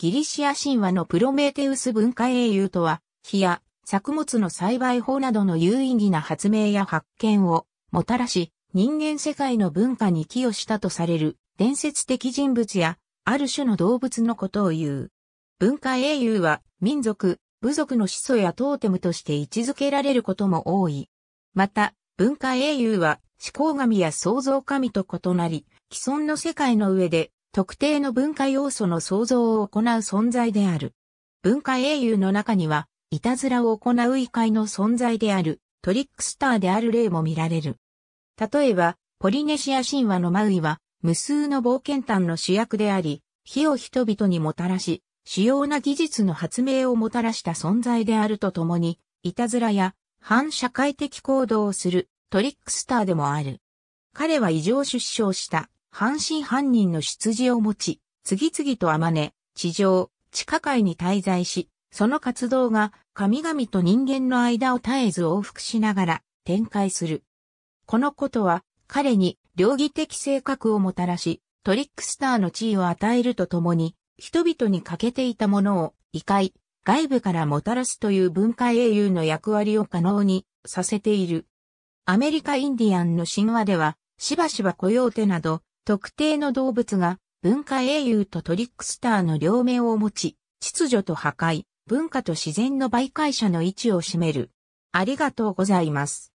ギリシア神話のプロメーテウス文化英雄とは、火や作物の栽培法などの有意義な発明や発見をもたらし、人間世界の文化に寄与したとされる伝説的人物や、ある種の動物のことを言う。文化英雄は民族、部族の始祖やトーテムとして位置づけられることも多い。また、文化英雄は思考神や創造神と異なり、既存の世界の上で特定の文化要素の創造を行う存在である。文化英雄の中には、いたずらを行う異界の存在である、トリックスターである例も見られる。例えば、ポリネシア神話のマウイは、無数の冒険譚の主役であり、火を人々にもたらし、主要な技術の発明をもたらした存在であるとともに、いたずらや反社会的行動をするトリックスターでもある。彼は異常出生した半信半人の出自を持ち、次々とあまね、地上、地下界に滞在し、その活動が神々と人間の間を絶えず往復しながら展開する。このことは彼に両義的性格をもたらし、トリックスターの地位を与えるとともに、人々に欠けていたものを異界、外部からもたらすという文化英雄の役割を可能にさせている。アメリカインディアンの神話では、しばしばコヨーテなど、特定の動物が文化英雄とトリックスターの両面を持ち、秩序と破壊、文化と自然の媒介者の位置を占める。ありがとうございます。